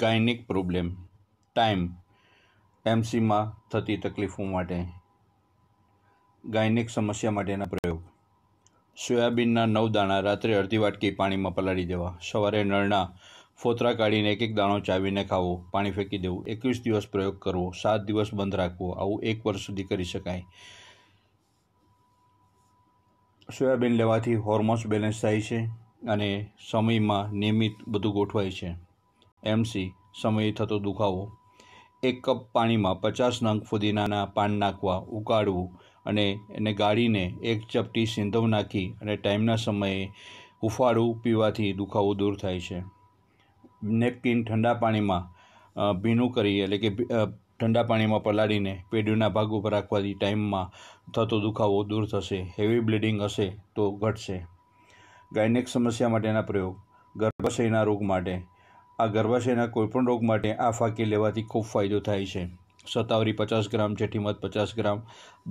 gynaec problem time એમસીમાં થતી તકલીફો માટે ગાયનિક સમસ્યા માટેના પ્રયોગ સોયાબીનના નવ દાણા રાત્રે અડધી વાટકી પાણીમાં પલાળી દેવા સવારે નળના ફોતરા કાઢીને એક એક દાણો ચાવીને ખાવો પાણી ફેંકી દેવું એકવીસ દિવસ પ્રયોગ કરવો સાત દિવસ બંધ રાખવો આવું એક વર્ષ સુધી કરી શકાય સોયાબીન લેવાથી હોર્મોન્સ બેલેન્સ થાય છે અને સમયમાં નિયમિત બધું ગોઠવાય છે એમસી સમયે થતો દુખાવો એક કપ પાણીમાં પચાસ નંગ ફુદીનાના પાન નાખવા ઉકાળવું અને એને ગાળીને એક ચપટી સિંધવ નાખી અને ટાઈમના સમયે હુફાળું પીવાથી દુખાવો દૂર થાય છે નેપકિન ઠંડા પાણીમાં ભીનું કરી એટલે કે ઠંડા પાણીમાં પલાળીને પેઢીના ભાગ ઉપર રાખવાથી ટાઈમમાં થતો દુખાવો દૂર થશે હેવી બ્લીડિંગ હશે તો ઘટશે ગાયનેક સમસ્યા માટેના પ્રયોગ ગર્ભાશયના રોગ માટે આ ગર્ભાશયના કોઈપણ રોગ માટે આ ફાંકી લેવાથી ખૂબ ફાયદો થાય છે સતાવરી પચાસ ગ્રામ જેઠીમધ પચાસ ગ્રામ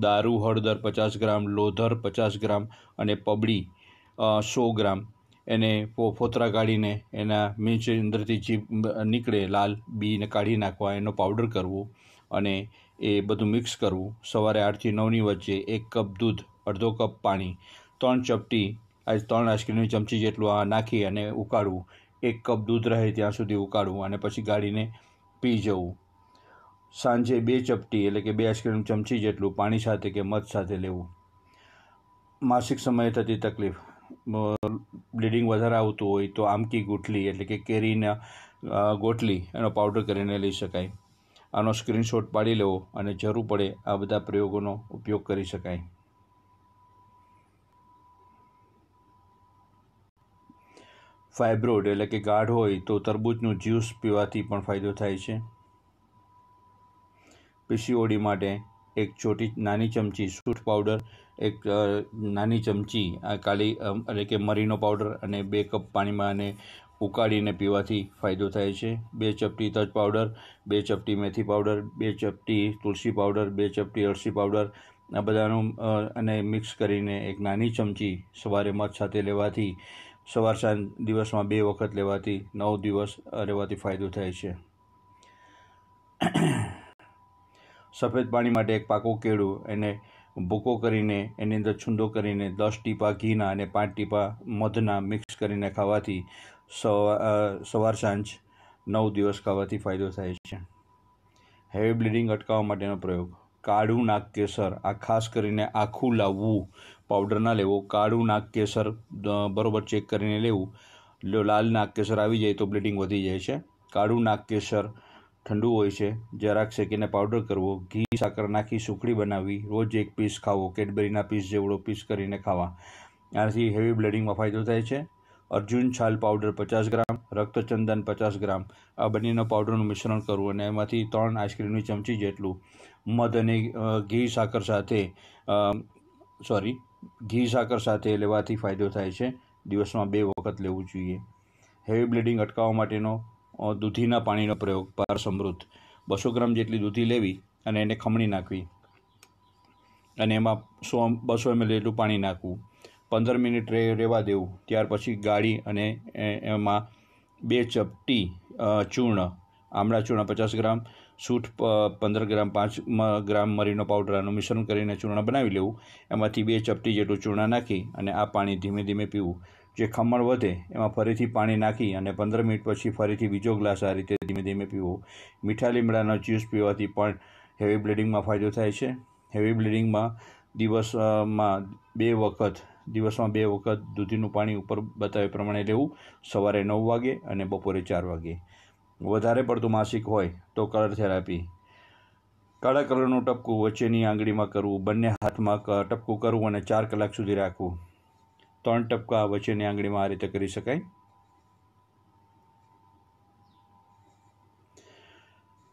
દારૂ હળદર પચાસ ગ્રામ લોધર પચાસ ગ્રામ અને પબડી સો ગ્રામ એને ફોતરા કાઢીને એના મીન્સ અંદરથી જીભ નીકળે લાલ બીને કાઢી નાખવા એનો પાવડર કરવો અને એ બધું મિક્સ કરવું સવારે આઠથી નવની વચ્ચે એક કપ દૂધ અડધો કપ પાણી ત્રણ ચપટી આજ ત્રણ આઈસ્ક્રીમની ચમચી જેટલું આ નાખી અને ઉકાળવું એક કપ દૂધ રહે ત્યાં સુધી ઉકાળવું અને પછી ગાળીને પી જવું સાંજે બે ચપટી એટલે કે બે આઈસ્ક્રીમ ચમચી જેટલું પાણી સાથે કે મધ સાથે લેવું માસિક સમયે થતી તકલીફ બ્લીડિંગ વધારે આવતું હોય તો આમકી ગુઠલી એટલે કે કેરીના ગોટલી એનો પાવડર કરીને લઈ શકાય આનો સ્ક્રીનશોટ પાડી લેવો અને જરૂર પડે આ બધા પ્રયોગોનો ઉપયોગ કરી શકાય ફાઇબ્રોડ એટલે કે ગાઢ હોય તો તરબૂચનું જ્યુસ પીવાથી પણ ફાયદો થાય છે પીસીઓડી માટે એક ચોટી નાની ચમચી સૂટ પાવડર એક નાની ચમચી આ કાલી એટલે કે મરીનો પાવડર અને બે કપ પાણીમાં અને ઉકાળીને પીવાથી ફાયદો થાય છે બે ચપટી તજ પાવડર બે ચપટી મેથી પાવડર બે ચપટી તુલસી પાવડર બે ચપટી અળસી પાવડર આ બધાનું અને મિક્સ કરીને એક નાની ચમચી સવારે મધ સાથે લેવાથી સવાર સાંજ દિવસમાં બે વખત લેવાથી નવ દિવસ રહેવાથી ફાયદો થાય છે સફેદ પાણી માટે એક પાકો કેળું એને ભૂકો કરીને એની અંદર છૂંદો કરીને દસ ટીપા ઘીના અને પાંચ ટીપા મધના મિક્સ કરીને ખાવાથી સવાર સાંજ નવ દિવસ ખાવાથી ફાયદો થાય છે હેવી બ્લીડિંગ અટકાવવા માટેનો પ્રયોગ કાળું નાગ કેસર આ ખાસ કરીને આખું લાવવું પાવડર ના લેવો કાળું નાગ કેસર બરાબર ચેક કરીને લેવું લાલ નાગ કેસર આવી જાય તો બ્લીડિંગ વધી જાય છે કાળું નાગ કેસર ઠંડુ હોય છે જરાક શેકીને પાવડર કરવો ઘી સાકર નાખી સુખડી બનાવવી રોજ એક પીસ ખાવો કેડબરીના પીસ જેવડો પીસ કરીને ખાવા આનાથી હેવી બ્લીડિંગમાં ફાયદો થાય છે અર્જુન છાલ પાવડર પચાસ ગ્રામ રક્તચંદન પચાસ ગ્રામ આ બંનેના પાવડરનું મિશ્રણ કરવું અને એમાંથી ત્રણ આઈસ્ક્રીમની ચમચી જેટલું મધ અને ઘી સાકર સાથે સોરી ઘી સાકર સાથે લેવાથી ફાયદો થાય છે દિવસમાં બે વખત લેવું જોઈએ હેવી બ્લીડિંગ અટકાવવા માટેનો દૂધીના પાણીનો પ્રયોગ પાર સમૃદ્ધ બસો ગ્રામ જેટલી દૂધી લેવી અને એને ખમણી નાખવી અને એમાં સો બસો એમએલ જેટલું પાણી નાખવું પંદર મિનિટ રહેવા દેવું ત્યાર પછી ગાળી અને એમાં બે ચપટી ચૂર્ણ આમળા ચૂર્ણ પચાસ ગ્રામ સૂઠ પંદર ગ્રામ પાંચ ગ્રામ મરીનો પાવડરનું મિશ્રણ કરીને ચૂર્ણ બનાવી લેવું એમાંથી બે ચપટી જેટલું ચૂર્ણ નાખી અને આ પાણી ધીમે ધીમે પીવું જે ખમણ વધે એમાં ફરીથી પાણી નાખી અને પંદર મિનિટ પછી ફરીથી બીજો ગ્લાસ આ રીતે ધીમે ધીમે પીવો મીઠા લીમડાનો જ્યુસ પીવાથી પણ હેવી બ્લીડિંગમાં ફાયદો થાય છે હેવી બ્લીડિંગમાં દિવસમાં બે વખત દિવસમાં બે વખત દૂધીનું પાણી ઉપર બતાવ્યા પ્રમાણે લેવું સવારે નવ વાગે અને બપોરે ચાર વાગે વધારે પડતું માસિક હોય તો કલર થેરાપી કાળા કલરનું ટપકું વચ્ચેની આંગળીમાં કરવું બંને હાથમાં ટપકું કરવું અને ચાર કલાક સુધી રાખવું ત્રણ ટપકા વચ્ચેની આંગળીમાં આ રીતે કરી શકાય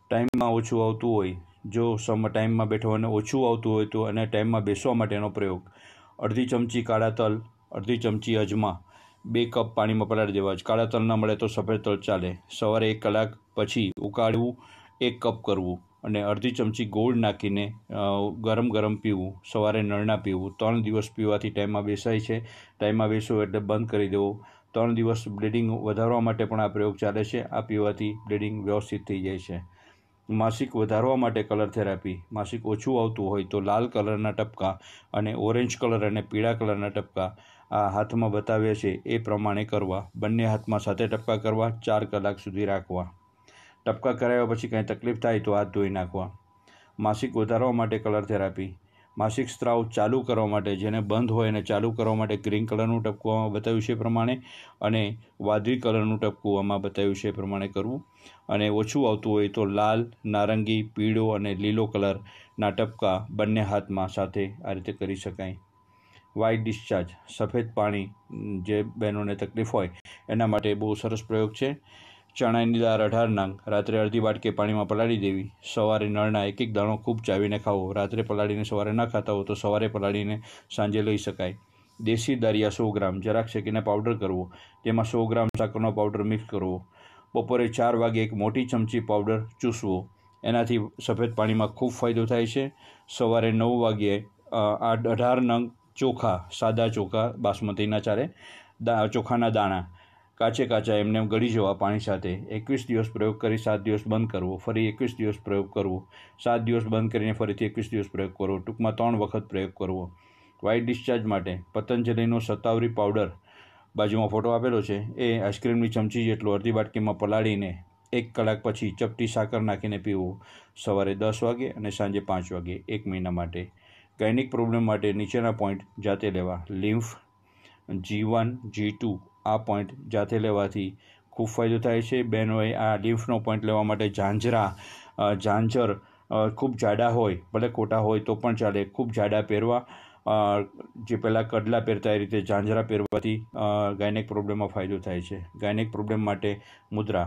ટાઈમમાં ઓછું આવતું હોય જો સમ ટાઈમમાં બેઠવાનું ઓછું આવતું હોય તો અને ટાઈમમાં બેસવા માટેનો પ્રયોગ અડધી ચમચી કાળા તલ અડધી ચમચી અજમા બે કપ પાણીમાં પલાળી દેવા જ કાળા તલ ન મળે તો સફેદ તલ ચાલે સવારે એક કલાક પછી ઉકાળવું એક કપ કરવું અને અડધી ચમચી ગોળ નાખીને ગરમ ગરમ પીવું સવારે નળના પીવું ત્રણ દિવસ પીવાથી ટાઈમમાં બેસાય છે ટાઈમમાં બેસો એટલે બંધ કરી દેવો ત્રણ દિવસ બ્લીડિંગ વધારવા માટે પણ આ પ્રયોગ ચાલે છે આ પીવાથી બ્લીડિંગ વ્યવસ્થિત થઈ જાય છે માસિક વધારવા માટે કલર થેરાપી માસિક ઓછું આવતું હોય તો લાલ કલરના ટપકા અને ઓરેન્જ કલર અને પીળા કલરના ટપકા આ હાથમાં બતાવ્યા છે એ પ્રમાણે કરવા બંને હાથમાં સાથે ટપકા કરવા ચાર કલાક સુધી રાખવા ટપકા કરાવ્યા પછી કંઈ તકલીફ થાય તો હાથ ધોઈ નાખવા માસિક વધારવા માટે કલર થેરાપી માસિક સ્ત્રાવ ચાલુ કરવા માટે જેને બંધ હોય એને ચાલુ કરવા માટે ગ્રીન કલરનું ટપકું આમાં બતાવ્યું છે પ્રમાણે અને વાદળી કલરનું ટપકું આમાં બતાવ્યું છે પ્રમાણે કરવું અને ઓછું આવતું હોય તો લાલ નારંગી પીળો અને લીલો કલરના ટપકા બંને હાથમાં સાથે આ રીતે કરી શકાય વ્હાઇટ ડિસ્ચાર્જ સફેદ પાણી જે બહેનોને તકલીફ હોય એના માટે બહુ સરસ પ્રયોગ છે ચણાની દાળ અઢાર નંગ રાત્રે અડધી વાટકી પાણીમાં પલાળી દેવી સવારે નળના એક એક દાણો ખૂબ ચાવીને ખાવો રાત્રે પલાળીને સવારે ન ખાતા હો તો સવારે પલાળીને સાંજે લઈ શકાય દેશી દારિયા સો ગ્રામ જરાક શેકીને પાવડર કરવો તેમાં સો ગ્રામ સાકરનો પાવડર મિક્સ કરવો બપોરે ચાર વાગે એક મોટી ચમચી પાવડર ચૂસવો એનાથી સફેદ પાણીમાં ખૂબ ફાયદો થાય છે સવારે નવ વાગ્યે આ અઢાર નંગ ચોખા સાદા ચોખા બાસમતીના ચારે ચોખાના દાણા કાચે કાચા એમને ગળી જવા પાણી સાથે એકવીસ દિવસ પ્રયોગ કરી સાત દિવસ બંધ કરવો ફરી એકવીસ દિવસ પ્રયોગ કરવો સાત દિવસ બંધ કરીને ફરીથી એકવીસ દિવસ પ્રયોગ કરવો ટૂંકમાં ત્રણ વખત પ્રયોગ કરવો વાઇટ ડિસ્ચાર્જ માટે પતંજલિનો સતાવરી પાવડર બાજુમાં ફોટો આપેલો છે એ આઈસ્ક્રીમની ચમચી જેટલો અડધી બાટકીમાં પલાળીને એક કલાક પછી ચપટી સાકર નાખીને પીવો સવારે દસ વાગે અને સાંજે પાંચ વાગે એક મહિના માટે ગાયનિક પ્રોબ્લેમ માટે નીચેના પોઈન્ટ જાતે લેવા lymph G one G two આ પોઈન્ટ જાતે લેવાથી ખૂબ ફાયદો થાય છે બહેનોએ આ ડીફનો પોઈન્ટ લેવા માટે ઝાંઝરા ઝાંઝર ખૂબ જાડા હોય ભલે ખોટા હોય તો પણ ચાલે ખૂબ જાડા પહેરવા જે પહેલાં કડલા પહેરતા એ રીતે ઝાંઝરા પહેરવાથી ગાયનેક પ્રોબ્લેમમાં ફાયદો થાય છે ગાયનેક પ્રોબ્લેમ માટે મુદ્રા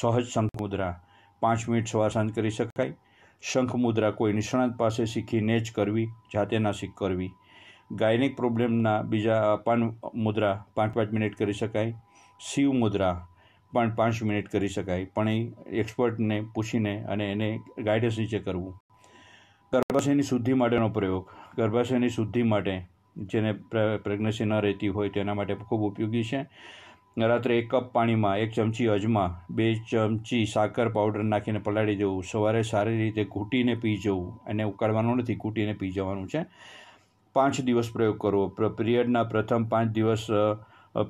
સહજ શંખ મુદ્રા પાંચ મિનિટ સવાર સાંજ કરી શકાય શંખ મુદ્રા કોઈ નિષ્ણાંત પાસે શીખીને જ કરવી જાતે ના શીખ કરવી ગાયનિક પ્રોબ્લેમના બીજા પાન મુદ્રા પાંચ પાંચ મિનિટ કરી શકાય શિવ મુદ્રા પણ પાંચ મિનિટ કરી શકાય પણ એ એક્સપર્ટને પૂછીને અને એને ગાઈડન્સ નીચે કરવું ગર્ભાશયની શુદ્ધિ માટેનો પ્રયોગ ગર્ભાશયની શુદ્ધિ માટે જેને પ્રેગ્નન્સી ન રહેતી હોય તેના માટે ખૂબ ઉપયોગી છે રાત્રે એક કપ પાણીમાં એક ચમચી અજમા બે ચમચી સાકર પાવડર નાખીને પલાળી જવું સવારે સારી રીતે ઘૂંટીને પી જવું એને ઉકાળવાનું નથી ઘૂંટીને પી જવાનું છે પાંચ દિવસ પ્રયોગ કરવો પિરિયડના પ્રથમ પાંચ દિવસ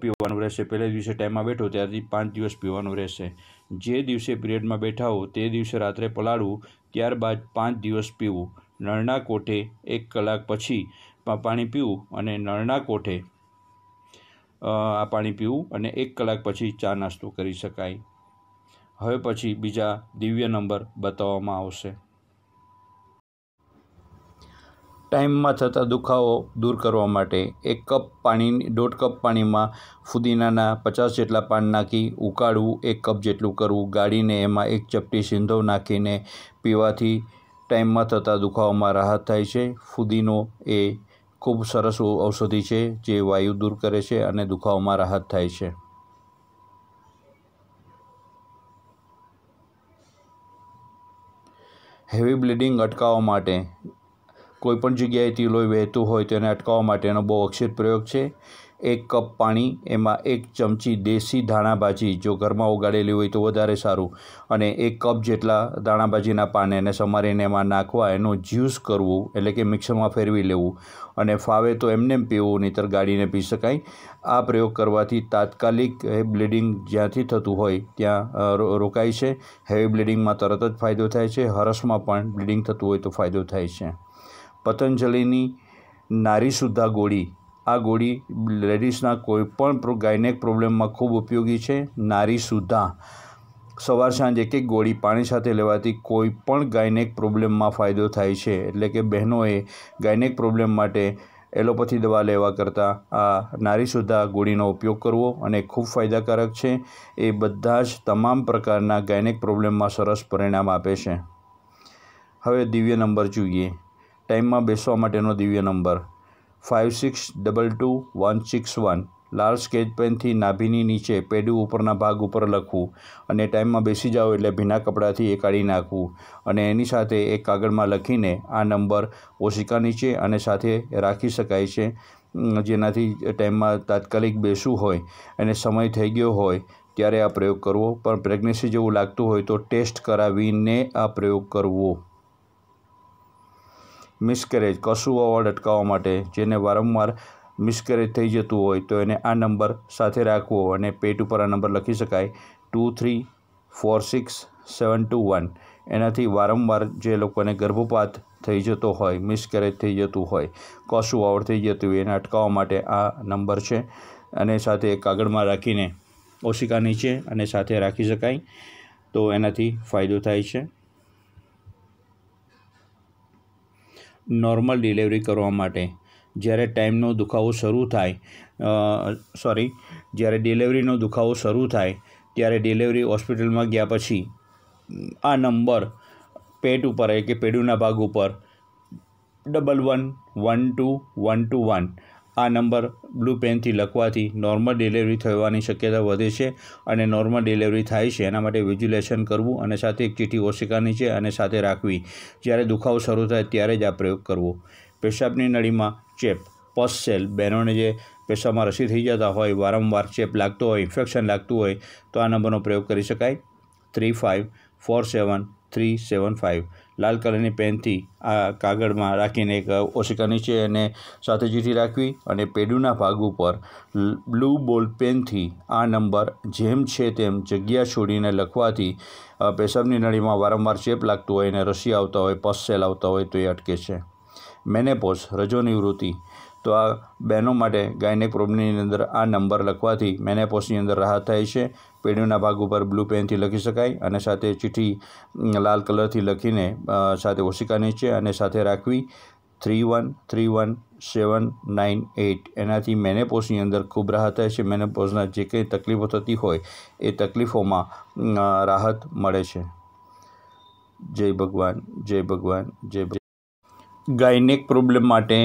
પીવાનું રહેશે પહેલા દિવસે ટાઈમમાં બેઠો ત્યારથી પાંચ દિવસ પીવાનું રહેશે જે દિવસે પિરિયડમાં બેઠા હો તે દિવસે રાત્રે પલાળવું ત્યારબાદ પાંચ દિવસ પીવું નળના કોઠે એક કલાક પછી પાણી પીવું અને નળના કોઠે આ પાણી પીવું અને એક કલાક પછી ચા નાસ્તો કરી શકાય હવે પછી બીજા દિવ્ય નંબર બતાવવામાં આવશે ટાઈમમાં થતા દુખાવો દૂર કરવા માટે એક કપ પાણી દોઢ કપ પાણીમાં ફુદીનાના પચાસ જેટલા પાન નાખી ઉકાળવું એક કપ જેટલું કરવું ગાળીને એમાં એક ચપટી સિંધો નાખીને પીવાથી ટાઈમમાં થતા દુખાવામાં રાહત થાય છે ફુદીનો એ ખૂબ સરસ ઔષધિ છે જે વાયુ દૂર કરે છે અને દુખાવામાં રાહત થાય છે હેવી બ્લીડિંગ અટકાવવા માટે કોઈપણ જગ્યાએથી લોહી વહેતું હોય તેને અટકાવવા માટેનો બહુ અક્ષિત પ્રયોગ છે એક કપ પાણી એમાં એક ચમચી દેશી ધાણાભાજી જો ઘરમાં ઉગાડેલી હોય તો વધારે સારું અને એક કપ જેટલા ધાણાભાજીના પાન એને સમારીને એમાં નાખવા એનું જ્યુસ કરવું એટલે કે મિક્સરમાં ફેરવી લેવું અને ફાવે તો એમને એમ પીવું નહીંતર ગાળીને પી શકાય આ પ્રયોગ કરવાથી તાત્કાલિક બ્લીડિંગ જ્યાંથી થતું હોય ત્યાં રોકાય છે હેવી બ્લીડિંગમાં તરત જ ફાયદો થાય છે હરસમાં પણ બ્લીડિંગ થતું હોય તો ફાયદો થાય છે પતંજલિની નારીસુદ્ધા ગોળી આ ગોળી લેડીઝના કોઈપણ પ્રો ગાયનેક પ્રોબ્લેમમાં ખૂબ ઉપયોગી છે નારીસુદ્ધા સવાર સાંજ એક એક ગોળી પાણી સાથે લેવાથી કોઈ પણ ગાયનેક પ્રોબ્લેમમાં ફાયદો થાય છે એટલે કે બહેનોએ ગાયનેક પ્રોબ્લેમ માટે એલોપથી દવા લેવા કરતાં આ નારીસુદ્ધા ગોળીનો ઉપયોગ કરવો અને ખૂબ ફાયદાકારક છે એ બધા જ તમામ પ્રકારના ગાયનેક પ્રોબ્લેમમાં સરસ પરિણામ આપે છે હવે દિવ્ય નંબર જોઈએ ટાઈમમાં બેસવા માટેનો દિવ્ય number five six double two one six one લાલ સ્કેચ પેનથી નાભીની નીચે પેડું ઉપરના ભાગ ઉપર લખવું અને ટાઈમમાં બેસી જાઓ એટલે ભીના કપડાથી એ કાઢી નાખવું અને એની સાથે એક કાગળમાં લખીને આ નંબર ઓશિકા નીચે અને સાથે રાખી શકાય છે જેનાથી ટાઈમમાં તાત્કાલિક બેસવું હોય અને સમય થઈ ગયો હોય ત્યારે આ પ્રયોગ કરવો પણ પ્રેગ્નન્સી જેવું લાગતું હોય તો ટેસ્ટ કરાવીને આ પ્રયોગ કરવો મિસકેરેજ કસુઓ વડ અટકાવવા માટે જેને વારંવાર મિસકેરેજ થઈ જતું હોય તો એને આ નંબર સાથે રાખવો અને પેટ ઉપર આ નંબર લખી શકાય two three four six seven two one એનાથી વારંવાર જે લોકોને ગર્ભપાત થઈ જતો હોય મિસકેરેજ થઈ જતું હોય કોસું આવડ થઈ જતું હોય એને અટકાવવા માટે આ નંબર છે અને સાથે કાગળમાં રાખીને ઓશિકા નીચે અને સાથે રાખી શકાય તો એનાથી ફાયદો થાય છે નોર્મલ ડિલિવરી કરવા માટે જ્યારે ટાઈમનો દુખાવો શરૂ થાય સોરી જ્યારે ડિલિવરીનો દુખાવો શરૂ થાય ત્યારે ડિલિવરી હોસ્પિટલમાં ગયા પછી આ નંબર પેટ ઉપર કે પેડુના ભાગ ઉપર double one one two one two one આ નંબર બ્લુ પેનથી લખવાથી નોર્મલ ડિલિવરી થવાની શક્યતા વધે છે અને નોર્મલ ડિલિવરી થાય છે એના માટે વિજ્યુલેશન કરવું અને સાથે એક ચીઠી ઓશિકાની છે અને સાથે રાખવી જ્યારે દુખાવો શરૂ થાય ત્યારે જ આ પ્રયોગ કરવો પેશાબની નળીમાં ચેપ પસ સેલ બહેનોને જે પેશાબમાં રસી થઈ જતા હોય વારંવાર ચેપ લાગતો હોય ઇન્ફેક્શન લાગતું હોય તો આ નંબરનો પ્રયોગ કરી શકાય three five four seven three seven five લાલ કલરની પેનથી આ કાગળમાં રાખીને એક ઓશિકા નીચે અને સાથે ચીઠી રાખવી અને પેડુના ભાગ ઉપર બ્લુ બોલ પેનથી આ નંબર જેમ છે તેમ જગ્યા છોડીને લખવાથી પેશાબની નળીમાં વારંવાર ચેપ લાગતું હોય અને રસી આવતા હોય પસ સેલ આવતા હોય તો એ અટકે છે મેનેપોસ વૃત્તિ તો આ બહેનો માટે ગાયનેક પ્રોબ્લેમની અંદર આ નંબર લખવાથી મેનેપોસની અંદર રાહત થાય છે પેઢીઓના ભાગ ઉપર બ્લુ પેનથી લખી શકાય અને સાથે ચિઠ્ઠી લાલ કલરથી લખીને સાથે ઓશિકાની છે અને સાથે રાખવી three one three one seven nine eight એનાથી મેનેપોસની અંદર ખૂબ રાહત થાય છે મેનેપોઝના જે કંઈ તકલીફો થતી હોય એ તકલીફોમાં રાહત મળે છે જય ભગવાન જય ભગવાન જય ગાયનેક પ્રોબ્લેમ માટે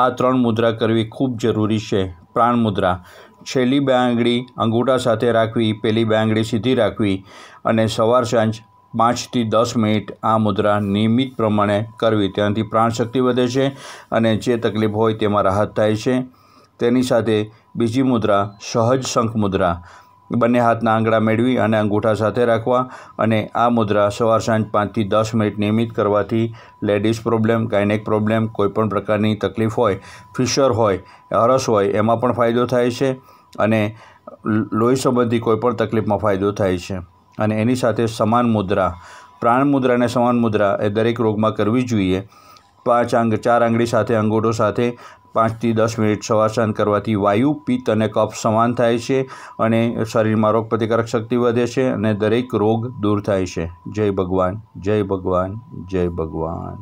આ ત્રણ મુદ્રા કરવી ખૂબ જરૂરી છે પ્રાણ મુદ્રા છેલ્લી બે આંગળી અંગૂઠા સાથે રાખવી પેલી બે આંગળી સીધી રાખવી અને સવાર સાંજ પાંચથી દસ મિનિટ આ મુદ્રા નિયમિત પ્રમાણે કરવી ત્યાંથી પ્રાણશક્તિ વધે છે અને જે તકલીફ હોય તેમાં રાહત થાય છે તેની સાથે બીજી મુદ્રા સહજ શંખ મુદ્રા બંને હાથના આંગળા મેળવી અને અંગૂઠા સાથે રાખવા અને આ મુદ્રા સવાર સાંજ પાંચથી દસ મિનિટ નિયમિત કરવાથી લેડીઝ પ્રોબ્લેમ ગાયનેક પ્રોબ્લેમ કોઈપણ પ્રકારની તકલીફ હોય ફિશર હોય હરસ હોય એમાં પણ ફાયદો થાય છે અને લોહી સંબંધી કોઈપણ તકલીફમાં ફાયદો થાય છે અને એની સાથે સમાન મુદ્રા પ્રાણ મુદ્રા અને સમાન મુદ્રા એ દરેક રોગમાં કરવી જોઈએ પાંચ આંગ ચાર આંગળી સાથે અંગૂઠો સાથે પાંચથી દસ મિનિટ શવાસન કરવાથી વાયુ પિત્ત અને કફ સમાન થાય છે અને શરીરમાં રોગ પ્રતિકારક શક્તિ વધે છે અને દરેક રોગ દૂર થાય છે જય ભગવાન જય ભગવાન જય ભગવાન